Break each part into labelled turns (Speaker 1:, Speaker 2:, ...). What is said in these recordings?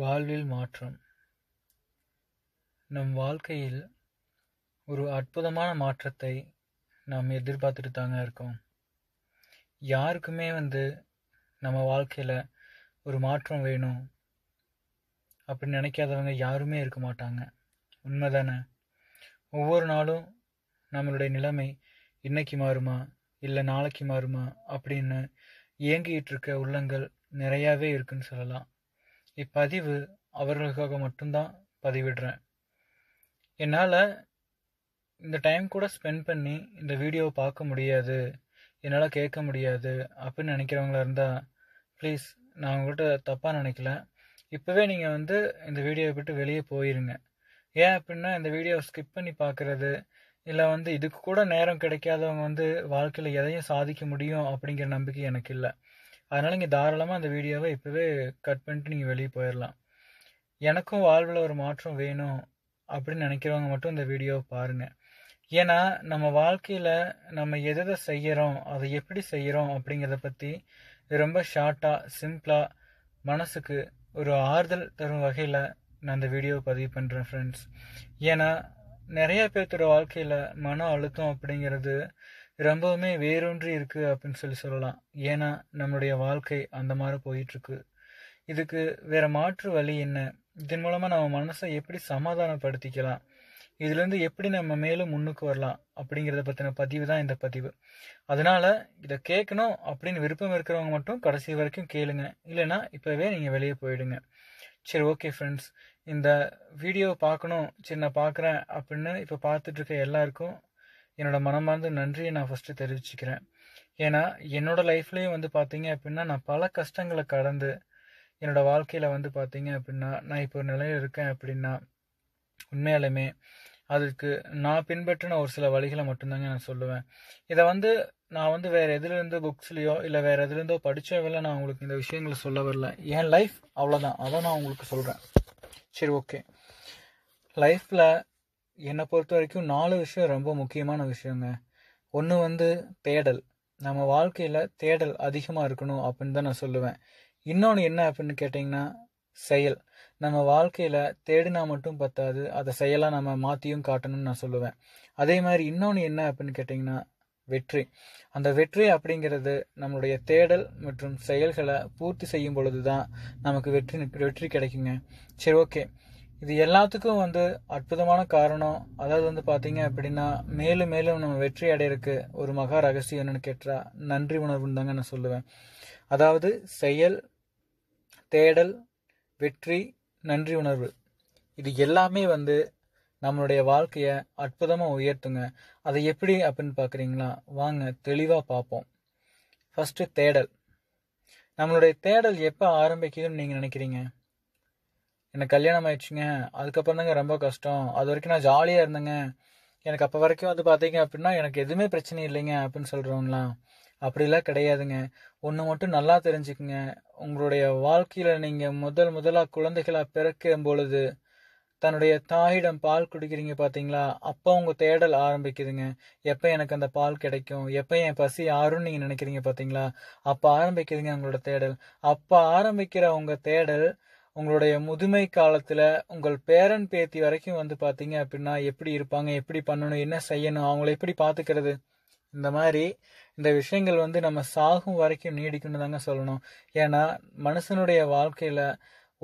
Speaker 1: வாழ்வில் மாற்றம் நம் வாழ்க்கையில் ஒரு அற்புதமான மாற்றத்தை நாம் எதிர்பார்த்துட்டு தாங்க இருக்கோம் யாருக்குமே வந்து நம்ம வாழ்க்கையில் ஒரு மாற்றம் வேணும் அப்படின்னு நினைக்காதவங்க யாருமே இருக்க மாட்டாங்க உண்மை தானே ஒவ்வொரு நாளும் நம்மளுடைய நிலைமை இன்னைக்கு மாறுமா இல்லை நாளைக்கு மாறுமா அப்படின்னு இயங்கிகிட்டு இருக்க உள்ளங்கள் நிறையாவே இருக்குன்னு சொல்லலாம் இப்பதிவு அவர்களுக்காக மட்டும்தான் பதிவிடுறேன் என்னால் இந்த டைம் கூட ஸ்பெண்ட் பண்ணி இந்த வீடியோவை பார்க்க முடியாது என்னால் கேட்க முடியாது அப்படின்னு நினைக்கிறவங்களா இருந்தால் ப்ளீஸ் நான் உங்கள்கிட்ட தப்பாக நினைக்கல இப்போவே நீங்கள் வந்து இந்த வீடியோவை விட்டு வெளியே போயிருங்க ஏன் அப்படின்னா இந்த வீடியோவை ஸ்கிப் பண்ணி பார்க்குறது இல்லை வந்து இதுக்கு கூட நேரம் கிடைக்காதவங்க வந்து வாழ்க்கையில் எதையும் சாதிக்க முடியும் அப்படிங்கிற நம்பிக்கை எனக்கு இல்லை அதனால் நீங்கள் தாராளமாக அந்த வீடியோவை இப்போவே கட் பண்ணிட்டு நீங்கள் வெளியே போயிடலாம் எனக்கும் வாழ்வில் ஒரு மாற்றம் வேணும் அப்படின்னு நினைக்கிறவங்க மட்டும் இந்த வீடியோவை பாருங்கள் ஏன்னா நம்ம வாழ்க்கையில் நம்ம எதை எதை செய்கிறோம் அதை எப்படி செய்கிறோம் அப்படிங்கிறத பற்றி ரொம்ப ஷார்ட்டாக சிம்பிளாக மனசுக்கு ஒரு ஆறுதல் தரும் வகையில் நான் இந்த வீடியோவை பதிவு பண்ணுறேன் ஃப்ரெண்ட்ஸ் ஏன்னா நிறைய பேர்த்தோட வாழ்க்கையில் மன அழுத்தம் அப்படிங்கிறது ரொம்பவுமே வேறொன்று இருக்குது அப்படின்னு சொல்லி சொல்லலாம் ஏன்னா நம்மளுடைய வாழ்க்கை அந்த மாதிரி போயிட்டுருக்கு இதுக்கு வேறு மாற்று வழி என்ன இதன் மூலமாக நம்ம மனசை எப்படி சமாதானப்படுத்திக்கலாம் இதுலேருந்து எப்படி நம்ம மேலும் முன்னுக்கு வரலாம் அப்படிங்கிறத பற்றின பதிவு தான் இந்த பதிவு அதனால் இதை கேட்கணும் அப்படின்னு விருப்பம் இருக்கிறவங்க மட்டும் கடைசி வரைக்கும் கேளுங்க இல்லைன்னா இப்போவே நீங்கள் வெளியே போயிடுங்க சரி ஓகே ஃப்ரெண்ட்ஸ் இந்த வீடியோ பார்க்கணும் சரி நான் பார்க்குறேன் அப்படின்னு இப்போ பார்த்துட்ருக்க எல்லாருக்கும் என்னோடய மனமார்ந்த நன்றியை நான் ஃபஸ்ட்டு தெரிவிச்சுக்கிறேன் ஏன்னா என்னோடய லைஃப்லேயும் வந்து பார்த்தீங்க அப்படின்னா நான் பல கஷ்டங்களை கடந்து என்னோடய வாழ்க்கையில் வந்து பார்த்தீங்க அப்படின்னா நான் இப்போ ஒரு நிலையில் இருக்கேன் அப்படின்னா உண்மையாலுமே அதுக்கு நான் பின்பற்றின ஒரு சில வழிகளை மட்டும்தாங்க நான் சொல்லுவேன் இதை வந்து நான் வந்து வேறு எதுலேருந்து புக்ஸ்லேயோ இல்லை வேறு எதுலேருந்தோ படித்தவங்கள நான் உங்களுக்கு இந்த விஷயங்களை சொல்ல வரல என் லைஃப் அவ்வளோதான் அதை நான் உங்களுக்கு சொல்கிறேன் சரி ஓகே லைஃப்பில் என்னை பொறுத்த வரைக்கும் நாலு விஷயம் ரொம்ப முக்கியமான விஷயங்க ஒன்று வந்து தேடல் நம்ம வாழ்க்கையில் தேடல் அதிகமாக இருக்கணும் அப்படின்னு தான் நான் சொல்லுவேன் இன்னொன்று என்ன அப்படின்னு கேட்டிங்கன்னா செயல் நம்ம வாழ்க்கையில் தேடினா மட்டும் பத்தாது அதை செயலாக நம்ம மாற்றியும் காட்டணும்னு நான் சொல்லுவேன் அதே மாதிரி இன்னொன்று என்ன அப்படின்னு கேட்டிங்கன்னா வெற்றி அந்த வெற்றி அப்படிங்கிறது நம்மளுடைய தேடல் மற்றும் செயல்களை பூர்த்தி செய்யும் பொழுது தான் நமக்கு வெற்றி வெற்றி கிடைக்குங்க சரி ஓகே இது எல்லாத்துக்கும் வந்து அற்புதமான காரணம் அதாவது வந்து பார்த்தீங்க அப்படின்னா மேலும் மேலும் நம்ம வெற்றி அடையிறதுக்கு ஒரு மகா ரகசியம் என்னென்னு கேட்டால் நன்றி உணர்வுன்னு தாங்க நான் சொல்லுவேன் அதாவது செயல் தேடல் வெற்றி நன்றி உணர்வு இது எல்லாமே வந்து நம்மளுடைய வாழ்க்கையை அற்புதமாக உயர்த்துங்க அதை எப்படி அப்படின்னு பார்க்குறீங்களா வாங்க தெளிவாக பார்ப்போம் ஃபஸ்ட்டு தேடல் நம்மளுடைய தேடல் எப்போ ஆரம்பிக்குதுன்னு நீங்கள் நினைக்கிறீங்க எனக்கு கல்யாணம் ஆயிடுச்சுங்க அதுக்கப்புறம் தாங்க ரொம்ப கஷ்டம் அது வரைக்கும் நான் ஜாலியாக இருந்தேங்க எனக்கு அப்போ வரைக்கும் வந்து பார்த்தீங்க அப்படின்னா எனக்கு எதுவுமே பிரச்சனை இல்லைங்க அப்படின்னு சொல்கிறவங்களாம் அப்படிலாம் கிடையாதுங்க ஒன்று மட்டும் நல்லா தெரிஞ்சுக்குங்க உங்களுடைய வாழ்க்கையில் நீங்கள் முதல் முதலாக குழந்தைகளாக பிறக்கும் பொழுது தன்னுடைய தாயிடம் பால் குடிக்கிறீங்க பார்த்தீங்களா அப்போ உங்கள் தேடல் ஆரம்பிக்குதுங்க எப்போ எனக்கு அந்த பால் கிடைக்கும் எப்போ என் பசி ஆறுன்னு நீங்கள் நினைக்கிறீங்க பார்த்தீங்களா அப்போ ஆரம்பிக்குதுங்க உங்களோட தேடல் அப்போ ஆரம்பிக்கிற உங்கள் தேடல் உங்களுடைய முதுமை காலத்தில் உங்கள் பேரன் பேத்தி வரைக்கும் வந்து பார்த்தீங்க அப்படின்னா எப்படி இருப்பாங்க எப்படி பண்ணணும் என்ன செய்யணும் அவங்கள எப்படி பார்த்துக்கிறது இந்த மாதிரி இந்த விஷயங்கள் வந்து நம்ம சாகும் வரைக்கும் நீடிக்கணும் தாங்க சொல்லணும் ஏன்னா மனுஷனுடைய வாழ்க்கையில்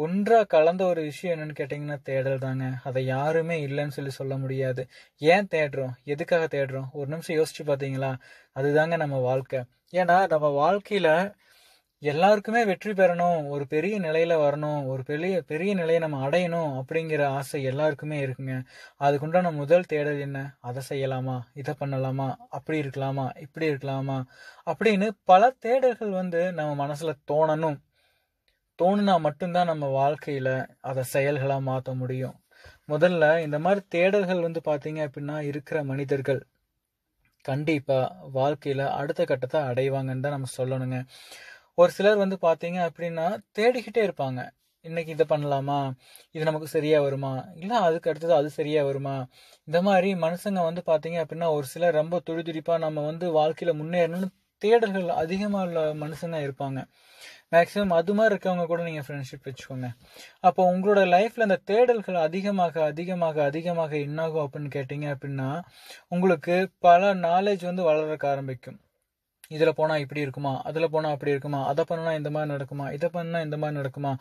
Speaker 1: ஒன்றாக கலந்த ஒரு விஷயம் என்னன்னு கேட்டிங்கன்னா தேடல் தாங்க அதை யாருமே இல்லைன்னு சொல்லி சொல்ல முடியாது ஏன் தேடுறோம் எதுக்காக தேடுறோம் ஒரு நிமிஷம் யோசிச்சு பார்த்தீங்களா அதுதாங்க நம்ம வாழ்க்கை ஏன்னா நம்ம வாழ்க்கையில் எல்லாருக்குமே வெற்றி பெறணும் ஒரு பெரிய நிலையில வரணும் ஒரு பெரிய பெரிய நிலையை நம்ம அடையணும் அப்படிங்கிற ஆசை எல்லாருக்குமே இருக்குங்க அதுக்குண்டான முதல் தேடல் என்ன அதை செய்யலாமா இதை பண்ணலாமா அப்படி இருக்கலாமா இப்படி இருக்கலாமா அப்படின்னு பல தேடல்கள் வந்து நம்ம மனசுல தோணணும் தோணுனா மட்டும்தான் நம்ம வாழ்க்கையில அதை செயல்களா மாற்ற முடியும் முதல்ல இந்த மாதிரி தேடல்கள் வந்து பாத்தீங்க அப்படின்னா இருக்கிற மனிதர்கள் கண்டிப்பா வாழ்க்கையில அடுத்த கட்டத்தை அடைவாங்கன்னு தான் நம்ம சொல்லணுங்க ஒரு சிலர் வந்து பார்த்தீங்க அப்படின்னா தேடிக்கிட்டே இருப்பாங்க இன்னைக்கு இதை பண்ணலாமா இது நமக்கு சரியா வருமா இல்லை அதுக்கு அடுத்தது அது சரியா வருமா இந்த மாதிரி மனுஷங்க வந்து பார்த்தீங்க அப்படின்னா ஒரு சிலர் ரொம்ப துடிதுடிப்பாக நம்ம வந்து வாழ்க்கையில் முன்னேறணும்னு தேடல்கள் அதிகமாக உள்ள மனுஷங்க இருப்பாங்க மேக்ஸிமம் அது மாதிரி இருக்கவங்க கூட நீங்கள் ஃப்ரெண்ட்ஷிப் வச்சுக்கோங்க அப்போ உங்களோட லைஃப்பில் அந்த தேடல்கள் அதிகமாக அதிகமாக அதிகமாக என்னாகும் அப்படின்னு கேட்டிங்க அப்படின்னா உங்களுக்கு பல நாலேஜ் வந்து வளர்க்க ஆரம்பிக்கும் இதில் போனால் இப்படி இருக்குமா அதில் போனால் அப்படி இருக்குமா அதை பண்ணுனா இந்த மாதிரி நடக்குமா இதை பண்ணால் இந்த மாதிரி நடக்குமா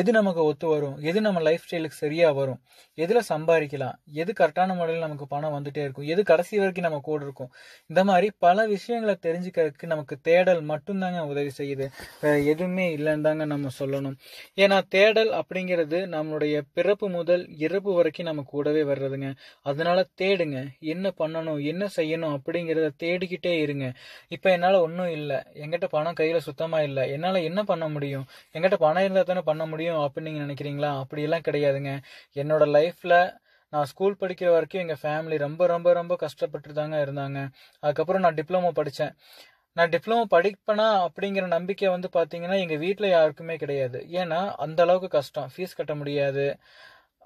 Speaker 1: எது நமக்கு ஒத்து வரும் எது நம்ம லைஃப் ஸ்டைலுக்கு சரியாக வரும் எதில் சம்பாதிக்கலாம் எது கரெக்டான முறையில் நமக்கு பணம் வந்துட்டே இருக்கும் எது கடைசி வரைக்கும் நம்ம கூட இருக்கும் இந்த மாதிரி பல விஷயங்களை தெரிஞ்சுக்கிறதுக்கு நமக்கு தேடல் மட்டும்தாங்க உதவி செய்யுது எதுவுமே இல்லைன்னு தாங்க நம்ம சொல்லணும் ஏன்னா தேடல் அப்படிங்கிறது நம்மளுடைய பிறப்பு முதல் இறப்பு வரைக்கும் நம்ம கூடவே வர்றதுங்க அதனால தேடுங்க என்ன பண்ணணும் என்ன செய்யணும் அப்படிங்கிறத தேடிக்கிட்டே இருங்க இப்போ என்னால் ஒன்றும் இல்லை எங்கிட்ட பணம் கையில் சுத்தமாக இல்லை என்னால் என்ன பண்ண முடியும் என்கிட்ட பணம் இருந்தால் தானே பண்ண முடியும் அப்படின்னு நீங்கள் நினைக்கிறீங்களா அப்படியெல்லாம் கிடையாதுங்க என்னோட லைஃப்பில் நான் ஸ்கூல் படிக்கிற வரைக்கும் எங்கள் ஃபேமிலி ரொம்ப ரொம்ப ரொம்ப கஷ்டப்பட்டு தாங்க இருந்தாங்க அதுக்கப்புறம் நான் டிப்ளமோ படித்தேன் நான் டிப்ளமோ படிப்பேனா அப்படிங்கிற நம்பிக்கை வந்து பார்த்தீங்கன்னா எங்கள் வீட்டில் யாருக்குமே கிடையாது ஏன்னா அந்த அளவுக்கு கஷ்டம் ஃபீஸ் கட்ட முடியாது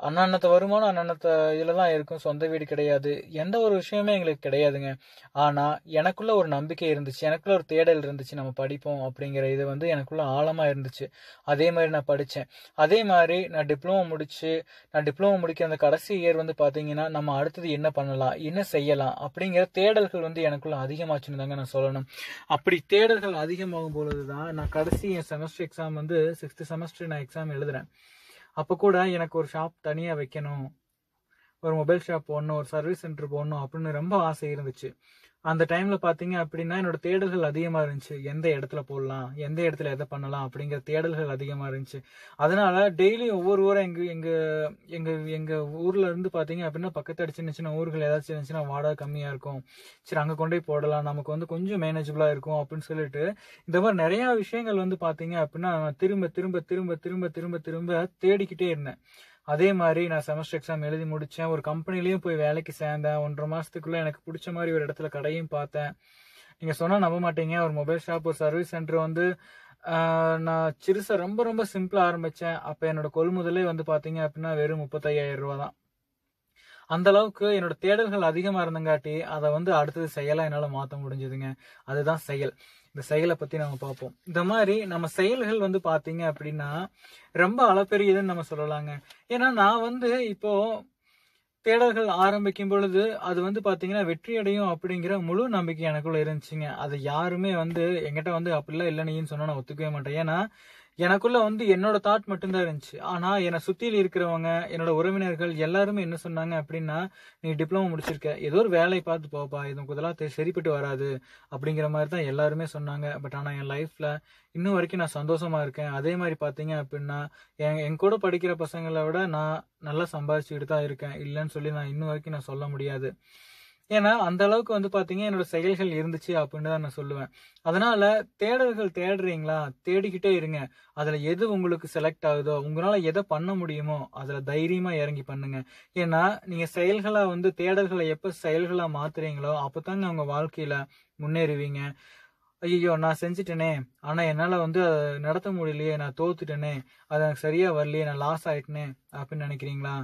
Speaker 1: அண்ணாத்த வருமானம் அண்ணாத்த இதில் தான் இருக்கும் சொந்த வீடு கிடையாது எந்த ஒரு விஷயமே எங்களுக்கு கிடையாதுங்க ஆனால் எனக்குள்ளே ஒரு நம்பிக்கை இருந்துச்சு எனக்குள்ள ஒரு தேடல் இருந்துச்சு நம்ம படிப்போம் அப்படிங்கிற இது வந்து எனக்குள்ளே ஆழமாக இருந்துச்சு அதே மாதிரி நான் படித்தேன் அதே மாதிரி நான் டிப்ளமோ முடித்து நான் டிப்ளமோ முடிக்கிற அந்த கடைசி இயர் வந்து பார்த்தீங்கன்னா நம்ம அடுத்தது என்ன பண்ணலாம் என்ன செய்யலாம் அப்படிங்கிற தேடல்கள் வந்து எனக்குள்ள அதிகமாச்சுன்னு தாங்க நான் சொல்லணும் அப்படி தேடல்கள் அதிகமாகும் பொழுது தான் நான் கடைசி என் செமஸ்டர் எக்ஸாம் வந்து சிக்ஸ்த்து செமஸ்டர் நான் எக்ஸாம் எழுதுகிறேன் அப்போ கூட எனக்கு ஒரு ஷாப் தனியாக வைக்கணும் ஒரு மொபைல் ஷாப் போடணும் ஒரு சர்வீஸ் சென்டர் போடணும் அப்படின்னு ரொம்ப ஆசை இருந்துச்சு அந்த டைம்ல பாத்தீங்க அப்படின்னா என்னோட தேடல்கள் அதிகமா இருந்துச்சு எந்த இடத்துல போடலாம் எந்த இடத்துல எதை பண்ணலாம் அப்படிங்கிற தேடல்கள் அதிகமா இருந்துச்சு அதனால டெய்லி ஒவ்வொரு ஊரும் எங்க எங்க எங்க எங்க ஊர்ல இருந்து பாத்தீங்க அப்படின்னா பக்கத்து சின்ன சின்ன ஊர்கள் ஏதாச்சும் இருந்துச்சுன்னா வாடகை கம்மியா இருக்கும் சரி அங்க கொண்டு போய் போடலாம் நமக்கு வந்து கொஞ்சம் மேனேஜபிளா இருக்கும் அப்படின்னு சொல்லிட்டு இந்த மாதிரி நிறைய விஷயங்கள் வந்து பாத்தீங்க அப்படின்னா திரும்ப திரும்ப திரும்ப திரும்ப திரும்ப திரும்ப தேடிக்கிட்டே இருந்தேன் அதே மாதிரி நான் செமஸ்டர் எக்ஸாம் எழுதி முடித்தேன் ஒரு கம்பெனிலையும் போய் வேலைக்கு சேர்ந்தேன் ஒன்றரை மாதத்துக்குள்ளே எனக்கு பிடிச்ச மாதிரி ஒரு இடத்துல கடையும் பார்த்தேன் நீங்கள் சொன்னால் நம்ப மாட்டீங்க ஒரு மொபைல் ஷாப் ஒரு சர்வீஸ் சென்டர் வந்து நான் சிறுசாக ரொம்ப ரொம்ப சிம்பிளாக ஆரம்பித்தேன் அப்போ என்னோட கொள்முதலே வந்து பார்த்தீங்க அப்படின்னா வெறும் முப்பத்தையாயிரம் ரூபா தான் அந்த அளவுக்கு என்னோட தேடல்கள் அதிகமா இருந்தங்காட்டி அதை வந்து அடுத்தது செயலா என்னால மாத்த முடிஞ்சதுங்க அதுதான் செயல் இந்த செயலை பத்தி நம்ம பார்ப்போம் இந்த மாதிரி நம்ம செயல்கள் வந்து பாத்தீங்க அப்படின்னா ரொம்ப அளப்பெரியதுன்னு நம்ம சொல்லலாங்க ஏன்னா நான் வந்து இப்போ தேடல்கள் ஆரம்பிக்கும் பொழுது அது வந்து பாத்தீங்கன்னா வெற்றி அடையும் அப்படிங்கிற முழு நம்பிக்கை எனக்குள்ள இருந்துச்சுங்க அது யாருமே வந்து எங்கிட்ட வந்து அப்படிலாம் இல்லைன்னு சொன்னா நான் ஒத்துக்கவே மாட்டேன் ஏன்னா எனக்குள்ள வந்து என்னோட தாட் மட்டும்தான் இருந்துச்சு ஆனா என்னை சுத்தியில் இருக்கிறவங்க என்னோட உறவினர்கள் எல்லாருமே என்ன சொன்னாங்க அப்படின்னா நீ டிப்ளமோ முடிச்சிருக்க ஏதோ ஒரு வேலை பார்த்து போப்பா இதுக்கு இதெல்லாம் சரிப்பட்டு வராது அப்படிங்கிற மாதிரி தான் எல்லாருமே சொன்னாங்க பட் ஆனா என் லைஃப்ல இன்னும் வரைக்கும் நான் சந்தோஷமா இருக்கேன் அதே மாதிரி பாத்தீங்க அப்படின்னா என் என் கூட படிக்கிற பசங்களை விட நான் நல்லா சம்பாதிச்சுக்கிட்டு தான் இருக்கேன் இல்லைன்னு சொல்லி நான் இன்னும் வரைக்கும் நான் சொல்ல முடியாது ஏன்னா அந்த அளவுக்கு வந்து பாத்தீங்கன்னா என்னோட செயல்கள் இருந்துச்சு அப்படின்னு தான் நான் சொல்லுவேன் அதனால தேடல்கள் தேடுறீங்களா தேடிக்கிட்டே இருங்க அதில் எது உங்களுக்கு செலக்ட் ஆகுதோ உங்களால் எதை பண்ண முடியுமோ அதில் தைரியமாக இறங்கி பண்ணுங்க ஏன்னா நீங்கள் செயல்களாக வந்து தேடல்களை எப்போ செயல்களாக மாத்துறீங்களோ அப்போ தாங்க உங்கள் வாழ்க்கையில் முன்னேறுவீங்க ஐயோ நான் செஞ்சுட்டேனே ஆனால் என்னால் வந்து அதை நடத்த முடியலையே நான் தோத்துட்டேனே அது எனக்கு சரியாக வரலையே நான் லாஸ் ஆயிட்டேனே அப்படின்னு நினைக்கிறீங்களா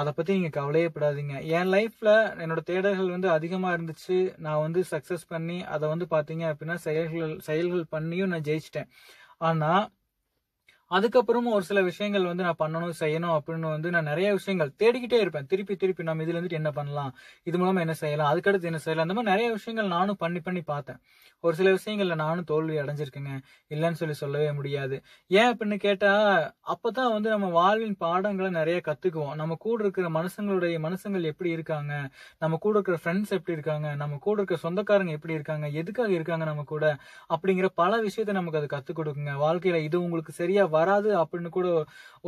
Speaker 1: அதை பற்றி நீங்கள் கவலையே படாதீங்க என் லைஃப்பில் என்னோட தேடல்கள் வந்து அதிகமாக இருந்துச்சு நான் வந்து சக்ஸஸ் பண்ணி அதை வந்து பார்த்தீங்க அப்படின்னா செயல்கள் செயல்கள் பண்ணியும் நான் ஜெயிச்சிட்டேன் ஆனால் அதுக்கப்புறமும் ஒரு சில விஷயங்கள் வந்து நான் பண்ணணும் செய்யணும் அப்படின்னு வந்து நான் நிறைய விஷயங்கள் தேடிக்கிட்டே இருப்பேன் திருப்பி திருப்பி நம்ம இதுல இருந்துட்டு என்ன பண்ணலாம் இது மூலமா என்ன செய்யலாம் அதுக்கடுத்து என்ன செய்யலாம் அந்த மாதிரி நிறைய விஷயங்கள் நானும் பண்ணி பண்ணி பார்த்தேன் ஒரு சில விஷயங்கள்ல நானும் தோல்வி அடைஞ்சிருக்கேங்க இல்லைன்னு சொல்லி சொல்லவே முடியாது ஏன் அப்படின்னு கேட்டா அப்பதான் வந்து நம்ம வாழ்வின் பாடங்களை நிறைய கத்துக்குவோம் நம்ம கூட இருக்கிற மனுஷங்களுடைய மனுஷங்கள் எப்படி இருக்காங்க நம்ம கூட இருக்கிற ஃப்ரெண்ட்ஸ் எப்படி இருக்காங்க நம்ம கூட இருக்கிற சொந்தக்காரங்க எப்படி இருக்காங்க எதுக்காக இருக்காங்க நம்ம கூட அப்படிங்கிற பல விஷயத்த நமக்கு அது கத்துக் கொடுக்குங்க வாழ்க்கையில இது உங்களுக்கு சரியா வராது அப்படின்னு கூட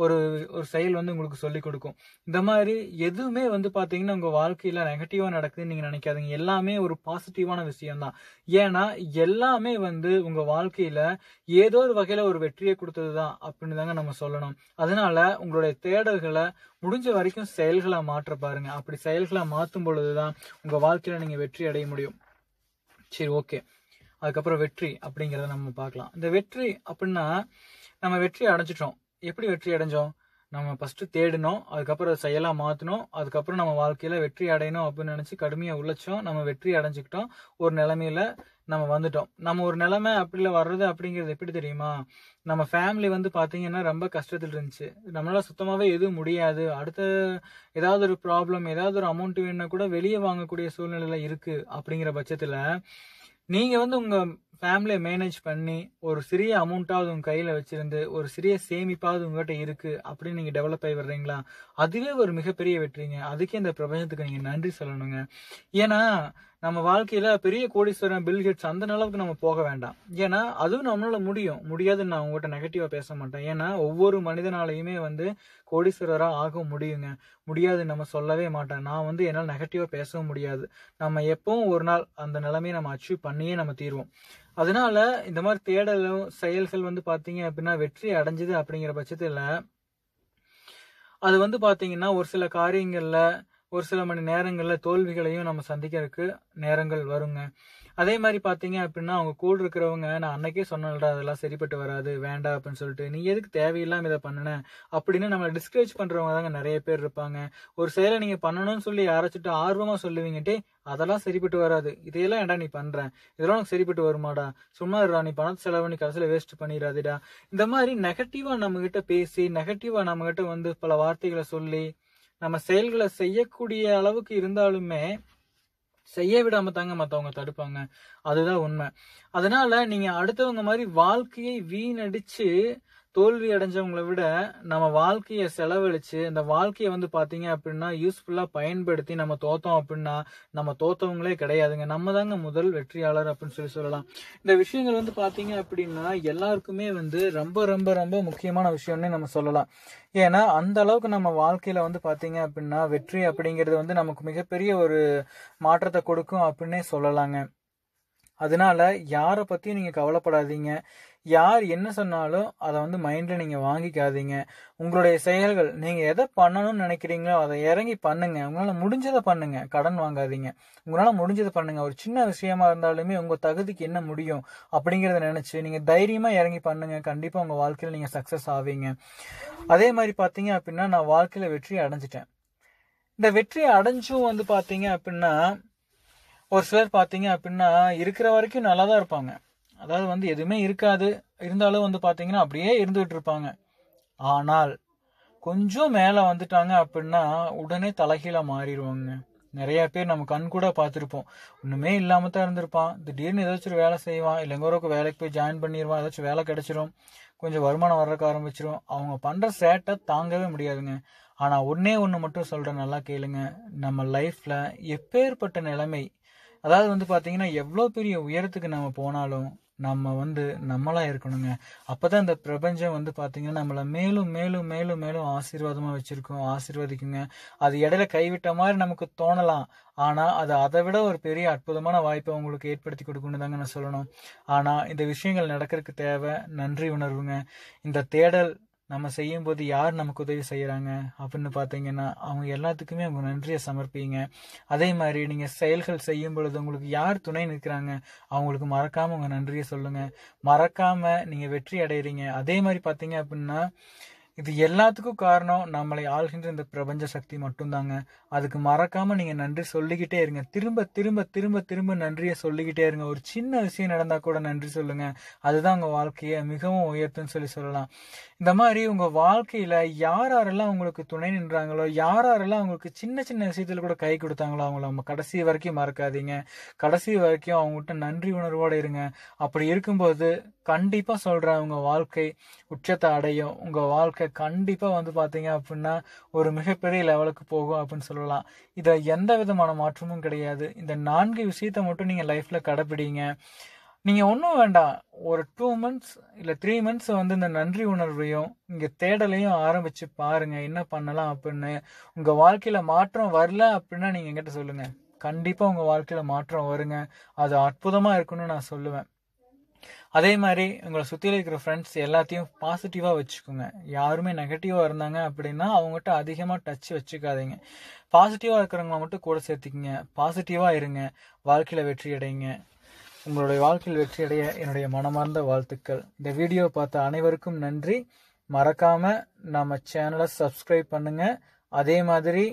Speaker 1: ஒரு ஒரு செயல் வந்து உங்களுக்கு சொல்லிக் கொடுக்கும் இந்த மாதிரி எதுவுமே வந்து பார்த்தீங்கன்னா உங்கள் வாழ்க்கையில் நெகட்டிவாக நடக்குதுன்னு நீங்கள் நினைக்காதீங்க எல்லாமே ஒரு பாசிட்டிவான விஷயம்தான் ஏன்னா எல்லாமே வந்து உங்கள் வாழ்க்கையில் ஏதோ ஒரு வகையில் ஒரு வெற்றியை கொடுத்தது தான் அப்படின்னு தாங்க நம்ம சொல்லணும் அதனால உங்களுடைய தேடல்களை முடிஞ்ச வரைக்கும் செயல்களை மாற்ற பாருங்க அப்படி செயல்களை மாற்றும் பொழுது தான் உங்கள் வாழ்க்கையில் நீங்கள் வெற்றி அடைய முடியும் சரி ஓகே அதுக்கப்புறம் வெற்றி அப்படிங்கிறத நம்ம பார்க்கலாம் இந்த வெற்றி அப்படின்னா நம்ம வெற்றி அடைஞ்சிட்டோம் எப்படி வெற்றி அடைஞ்சோம் நம்ம ஃபஸ்ட்டு தேடினோம் அதுக்கப்புறம் செயலாக மாற்றணும் அதுக்கப்புறம் நம்ம வாழ்க்கையில் வெற்றி அடையணும் அப்படின்னு நினச்சி கடுமையாக உழைச்சோம் நம்ம வெற்றி அடைஞ்சிக்கிட்டோம் ஒரு நிலமையில நம்ம வந்துட்டோம் நம்ம ஒரு நிலமை அப்படியில் வர்றது அப்படிங்கிறது எப்படி தெரியுமா நம்ம ஃபேமிலி வந்து பார்த்தீங்கன்னா ரொம்ப கஷ்டத்தில் இருந்துச்சு நம்மளால் சுத்தமாகவே எதுவும் முடியாது அடுத்த ஏதாவது ஒரு ப்ராப்ளம் ஏதாவது ஒரு அமௌண்ட் வேணுன்னா கூட வெளியே வாங்கக்கூடிய சூழ்நிலையில் இருக்குது அப்படிங்கிற பட்சத்தில் நீங்கள் வந்து உங்கள் ஃபேமிலியை மேனேஜ் பண்ணி ஒரு சிறிய அமௌண்ட்டாவது உங்கள் கையில் வச்சுருந்து ஒரு சிறிய சேமிப்பாவது உங்கள்கிட்ட இருக்குது அப்படின்னு நீங்கள் டெவலப் ஆகி வர்றீங்களா அதுவே ஒரு மிகப்பெரிய வெற்றிங்க அதுக்கே இந்த பிரபஞ்சத்துக்கு நீங்கள் நன்றி சொல்லணுங்க ஏன்னா நம்ம வாழ்க்கையில பெரிய கோடீஸ்வரன் பில்கெட்ஸ் அந்த அளவுக்கு நம்ம போக வேண்டாம் ஏன்னா அதுவும் நம்மளால முடியும் முடியாதுன்னு நான் உங்ககிட்ட நெகட்டிவா பேச மாட்டேன் ஏன்னா ஒவ்வொரு மனிதனாலையுமே வந்து கோடீஸ்வரரா ஆக முடியுங்க முடியாது நம்ம சொல்லவே மாட்டேன் நான் வந்து என்னால் நெகட்டிவா பேசவும் முடியாது நம்ம எப்பவும் ஒரு நாள் அந்த நிலைமையை நம்ம அச்சீவ் பண்ணியே நம்ம தீர்வோம் அதனால இந்த மாதிரி தேடலும் செயல்கள் வந்து பாத்தீங்க அப்படின்னா வெற்றி அடைஞ்சது அப்படிங்கிற பட்சத்துல அது வந்து பாத்தீங்கன்னா ஒரு சில காரியங்கள்ல ஒரு சில மணி நேரங்களில் தோல்விகளையும் நம்ம சந்திக்கிறதுக்கு நேரங்கள் வருங்க அதே மாதிரி பார்த்தீங்க அப்படின்னா அவங்க கூட இருக்கிறவங்க நான் அன்னைக்கே சொன்னேன்டா அதெல்லாம் சரிப்பட்டு வராது வேண்டாம் அப்படின்னு சொல்லிட்டு நீ எதுக்கு தேவையில்லாமல் இதை பண்ணினேன் அப்படின்னு நம்மளை டிஸ்கரேஜ் பண்ணுறவங்க தாங்க நிறைய பேர் இருப்பாங்க ஒரு செயலை நீங்கள் பண்ணணும்னு சொல்லி யாராச்சுட்டு ஆர்வமாக சொல்லுவீங்கட்டே அதெல்லாம் சரிப்பட்டு வராது இதையெல்லாம் ஏன்டா நீ பண்ணுறேன் இதெல்லாம் உனக்கு சரிப்பட்டு வருமாடா சும்மா இருடா நீ பணத்தை நீ கடைசியில் வேஸ்ட் பண்ணிடாதீடா இந்த மாதிரி நெகட்டிவாக நம்மக்கிட்ட பேசி நெகட்டிவாக நம்மகிட்ட வந்து பல வார்த்தைகளை சொல்லி நம்ம செயல்களை செய்யக்கூடிய அளவுக்கு இருந்தாலுமே செய்ய விடாம தாங்க மற்றவங்க தடுப்பாங்க அதுதான் உண்மை அதனால நீங்க அடுத்தவங்க மாதிரி வாழ்க்கையை வீணடிச்சு தோல்வி அடைஞ்சவங்களை விட நம்ம வாழ்க்கையை செலவழித்து இந்த வாழ்க்கையை வந்து பார்த்தீங்க அப்படின்னா யூஸ்ஃபுல்லாக பயன்படுத்தி நம்ம தோத்தோம் அப்படின்னா நம்ம தோத்தவங்களே கிடையாதுங்க நம்ம தாங்க முதல் வெற்றியாளர் அப்படின்னு சொல்லி சொல்லலாம் இந்த விஷயங்கள் வந்து பார்த்தீங்க அப்படின்னா எல்லாருக்குமே வந்து ரொம்ப ரொம்ப ரொம்ப முக்கியமான விஷயம்னு நம்ம சொல்லலாம் ஏன்னா அந்த அளவுக்கு நம்ம வாழ்க்கையில் வந்து பார்த்தீங்க அப்படின்னா வெற்றி அப்படிங்கிறது வந்து நமக்கு மிகப்பெரிய ஒரு மாற்றத்தை கொடுக்கும் அப்படின்னே சொல்லலாங்க அதனால யாரை பற்றியும் நீங்கள் கவலைப்படாதீங்க யார் என்ன சொன்னாலும் அதை வந்து மைண்டில் நீங்கள் வாங்கிக்காதீங்க உங்களுடைய செயல்கள் நீங்கள் எதை பண்ணணும்னு நினைக்கிறீங்களோ அதை இறங்கி பண்ணுங்க உங்களால் முடிஞ்சதை பண்ணுங்க கடன் வாங்காதீங்க உங்களால் முடிஞ்சதை பண்ணுங்க ஒரு சின்ன விஷயமா இருந்தாலுமே உங்கள் தகுதிக்கு என்ன முடியும் அப்படிங்கிறத நினச்சி நீங்கள் தைரியமாக இறங்கி பண்ணுங்க கண்டிப்பாக உங்கள் வாழ்க்கையில் நீங்கள் சக்ஸஸ் ஆவீங்க அதே மாதிரி பார்த்தீங்க அப்படின்னா நான் வாழ்க்கையில் வெற்றி அடைஞ்சிட்டேன் இந்த வெற்றியை அடைஞ்சும் வந்து பார்த்தீங்க அப்படின்னா ஒரு சிலர் பார்த்தீங்க அப்படின்னா இருக்கிற வரைக்கும் நல்லா தான் இருப்பாங்க அதாவது வந்து எதுவுமே இருக்காது இருந்தாலும் வந்து பார்த்தீங்கன்னா அப்படியே இருந்துகிட்டு இருப்பாங்க ஆனால் கொஞ்சம் மேலே வந்துட்டாங்க அப்படின்னா உடனே தலைகீழாக மாறிடுவாங்க நிறைய பேர் நம்ம கண் கூட பார்த்துருப்போம் ஒன்றுமே இல்லாமல் தான் இருந்திருப்பான் திடீர்னு ஏதாச்சும் ஒரு வேலை செய்வான் இல்லை வேலைக்கு போய் ஜாயின் பண்ணிடுவான் ஏதாச்சும் வேலை கிடச்சிரும் கொஞ்சம் வருமானம் வர்றதுக்கு ஆரம்பிச்சிடும் அவங்க பண்ணுற சேட்டை தாங்கவே முடியாதுங்க ஆனால் ஒன்றே ஒன்று மட்டும் சொல்கிறேன் நல்லா கேளுங்க நம்ம லைஃப்பில் எப்பேற்பட்ட நிலைமை அதாவது வந்து பார்த்தீங்கன்னா எவ்வளோ பெரிய உயரத்துக்கு நம்ம போனாலும் நம்ம வந்து நம்மளாக இருக்கணுங்க அப்போ தான் இந்த பிரபஞ்சம் வந்து பாத்தீங்கன்னா நம்மளை மேலும் மேலும் மேலும் மேலும் ஆசீர்வாதமா வச்சுருக்கோம் ஆசீர்வதிக்குங்க அது இடையில கைவிட்ட மாதிரி நமக்கு தோணலாம் ஆனால் அது அதை விட ஒரு பெரிய அற்புதமான வாய்ப்பை உங்களுக்கு ஏற்படுத்தி கொடுக்கணும் தாங்க நான் சொல்லணும் ஆனால் இந்த விஷயங்கள் நடக்கிறதுக்கு தேவை நன்றி உணர்வுங்க இந்த தேடல் நம்ம செய்யும்போது யார் நமக்கு உதவி செய்கிறாங்க அப்படின்னு பார்த்தீங்கன்னா அவங்க எல்லாத்துக்குமே அவங்க நன்றியை சமர்ப்பிங்க அதே மாதிரி நீங்கள் செயல்கள் செய்யும் பொழுது உங்களுக்கு யார் துணை நிற்கிறாங்க அவங்களுக்கு மறக்காமல் உங்கள் நன்றியை சொல்லுங்கள் மறக்காமல் நீங்கள் வெற்றி அடைகிறீங்க அதே மாதிரி பார்த்தீங்க அப்படின்னா இது எல்லாத்துக்கும் காரணம் நம்மளை ஆள்கின்ற இந்த பிரபஞ்ச சக்தி மட்டும்தாங்க அதுக்கு மறக்காம நீங்க நன்றி சொல்லிக்கிட்டே இருங்க திரும்ப திரும்ப திரும்ப திரும்ப நன்றியை சொல்லிக்கிட்டே இருங்க ஒரு சின்ன விஷயம் நடந்தா கூட நன்றி சொல்லுங்க அதுதான் உங்க வாழ்க்கையை மிகவும் உயர்த்துன்னு சொல்லி சொல்லலாம் இந்த மாதிரி உங்க வாழ்க்கையில யார் யாரெல்லாம் உங்களுக்கு துணை நின்றாங்களோ யார் யாரெல்லாம் உங்களுக்கு சின்ன சின்ன விஷயத்துல கூட கை கொடுத்தாங்களோ அவங்கள நம்ம கடைசி வரைக்கும் மறக்காதீங்க கடைசி வரைக்கும் அவங்ககிட்ட நன்றி உணர்வோடு இருங்க அப்படி இருக்கும்போது கண்டிப்பாக சொல்கிறேன் உங்கள் வாழ்க்கை உச்சத்தை அடையும் உங்கள் வாழ்க்கை கண்டிப்பாக வந்து பாத்தீங்க அப்படின்னா ஒரு மிகப்பெரிய லெவலுக்கு போகும் அப்படின்னு சொல்லலாம் இதை எந்த விதமான மாற்றமும் கிடையாது இந்த நான்கு விஷயத்த மட்டும் நீங்கள் லைஃப்பில் கடைப்பிடிங்க நீங்கள் ஒன்றும் வேண்டாம் ஒரு டூ மந்த்ஸ் இல்லை த்ரீ மந்த்ஸ் வந்து இந்த நன்றி உணர்வையும் இங்கே தேடலையும் ஆரம்பித்து பாருங்கள் என்ன பண்ணலாம் அப்படின்னு உங்கள் வாழ்க்கையில் மாற்றம் வரல அப்படின்னா நீங்கள் என்கிட்ட சொல்லுங்கள் கண்டிப்பாக உங்கள் வாழ்க்கையில் மாற்றம் வருங்க அது அற்புதமாக இருக்குன்னு நான் சொல்லுவேன் அதே மாதிரி உங்களை சுற்றியில் இருக்கிற ஃப்ரெண்ட்ஸ் எல்லாத்தையும் பாசிட்டிவாக வச்சுக்கோங்க யாருமே நெகட்டிவாக இருந்தாங்க அப்படின்னா அவங்ககிட்ட அதிகமாக டச் வச்சுக்காதீங்க பாசிட்டிவாக இருக்கிறவங்க மட்டும் கூட சேர்த்துக்கிங்க பாசிட்டிவாக இருங்க வாழ்க்கையில் வெற்றி அடைங்க உங்களுடைய வாழ்க்கையில் வெற்றி அடைய என்னுடைய மனமார்ந்த வாழ்த்துக்கள் இந்த வீடியோ பார்த்த அனைவருக்கும் நன்றி மறக்காமல் நம்ம சேனலை சப்ஸ்கிரைப் பண்ணுங்கள் அதே மாதிரி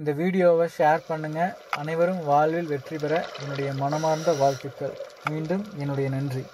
Speaker 1: இந்த வீடியோவை ஷேர் பண்ணுங்கள் அனைவரும் வாழ்வில் வெற்றி பெற என்னுடைய மனமார்ந்த வாழ்த்துக்கள் மீண்டும் என்னுடைய நன்றி